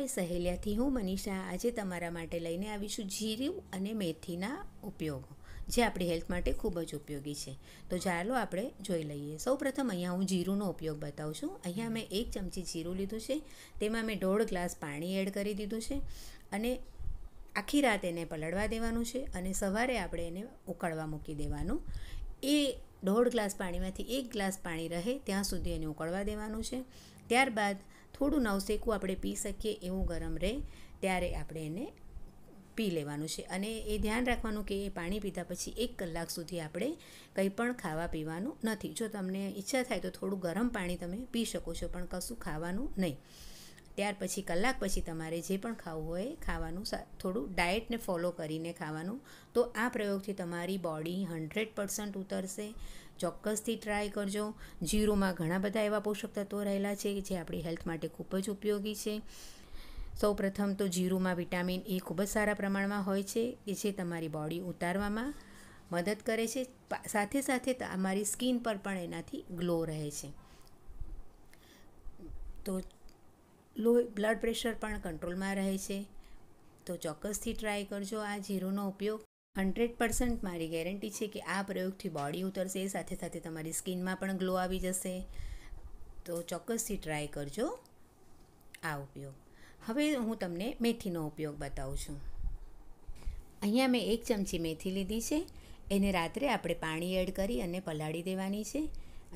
નમસ્કાર સહેલિયાથી હું મનીષા આજે તમારા માટે લઈને આવીશું જીરું અને મેથીના ઉપયોગો જે આપણી હેલ્થ માટે ખૂબ જ ઉપયોગી છે તો ચાલો આપણે જોઈ લઈએ સૌપ્રથમ અહીંયા હું જીરુંનો ઉપયોગ બતાવું છું અહીંયા મેં એક ચમચી જીરું લીધું છે તેમાં મેં દોઢ ગ્લાસ પાણી એડ કરી દીધું છે અને આખી રાત એને પલળવા દેવાનું છે અને સવારે આપણે એને ઉકળવા મૂકી દેવાનું એ દોઢ ગ્લાસ પાણીમાંથી એક ગ્લાસ પાણી રહે ત્યાં સુધી એને ઉકળવા દેવાનું છે ત્યારબાદ થોડું નવશેકું આપણે પી શકીએ એવું ગરમ રહે ત્યારે આપણે એને પી લેવાનું છે અને એ ધ્યાન રાખવાનું કે એ પાણી પીધા પછી એક કલાક સુધી આપણે કંઈ પણ ખાવા પીવાનું નથી જો તમને ઈચ્છા થાય તો થોડું ગરમ પાણી તમે પી શકો છો પણ કશું ખાવાનું નહીં ત્યાર પછી કલાક પછી તમારે જે પણ ખાવું હોય ખાવાનું થોડું ડાયટને ફોલો કરીને ખાવાનું તો આ પ્રયોગથી તમારી બોડી હન્ડ્રેડ પર્સન્ટ ઉતરશે ચોક્કસથી ટ્રાય કરજો જીરોમાં ઘણા બધા એવા પોષક તત્વો રહેલા છે જે આપણી હેલ્થ માટે ખૂબ જ ઉપયોગી છે સૌ પ્રથમ તો જીરુમાં વિટામિન એ ખૂબ જ સારા પ્રમાણમાં હોય છે કે જે તમારી બોડી ઉતારવામાં મદદ કરે છે સાથે સાથે અમારી સ્કિન પર પણ એનાથી ગ્લો રહે છે તો લો બ્લડ પ્રેશર પણ કંટ્રોલમાં રહે છે તો ચોક્કસથી ટ્રાય કરજો આ જીરુનો ઉપયોગ હન્ડ્રેડ પર્સન્ટ મારી ગેરંટી છે કે આ પ્રયોગથી બોડી ઉતરશે સાથે સાથે તમારી સ્કિનમાં પણ ગ્લો આવી જશે તો ચોક્કસથી ટ્રાય કરજો આ ઉપયોગ હવે હું તમને મેથીનો ઉપયોગ બતાવું છું અહીંયા મેં એક ચમચી મેથી લીધી છે એને રાત્રે આપણે પાણી એડ કરી અને પલાળી દેવાની છે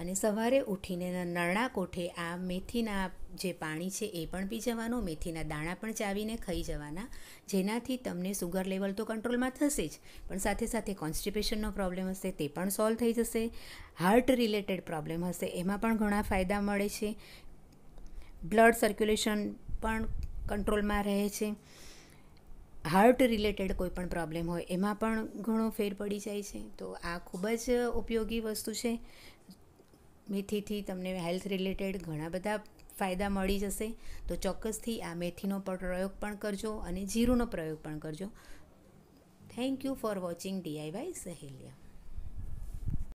અને સવારે ઉઠીને નરણા કોઠે આ મેથીના જે પાણી છે એ પણ પી જવાનું મેથીના દાણા પણ ચાવીને ખાઈ જવાના જેનાથી તમને સુગર લેવલ તો કંટ્રોલમાં થશે જ પણ સાથે સાથે કોન્સ્ટિપેશનનો પ્રોબ્લેમ હશે તે પણ સોલ્વ થઈ જશે હાર્ટ રિલેટેડ પ્રોબ્લેમ હશે એમાં પણ ઘણા ફાયદા મળે છે બ્લડ સર્ક્યુલેશન પણ કંટ્રોલમાં રહે છે હાર્ટ રિલેટેડ કોઈ પણ પ્રોબ્લેમ હોય એમાં પણ ઘણો ફેર પડી જાય છે તો આ ખૂબ જ ઉપયોગી વસ્તુ છે મેથીથી તમને હેલ્થ રિલેટેડ ઘણા બધા ફાયદા મળી જશે તો ચોક્કસથી આ મેથીનો પ્રયોગ પણ કરજો અને જીરુંનો પ્રયોગ પણ કરજો thank you for watching DIY સહેલિયા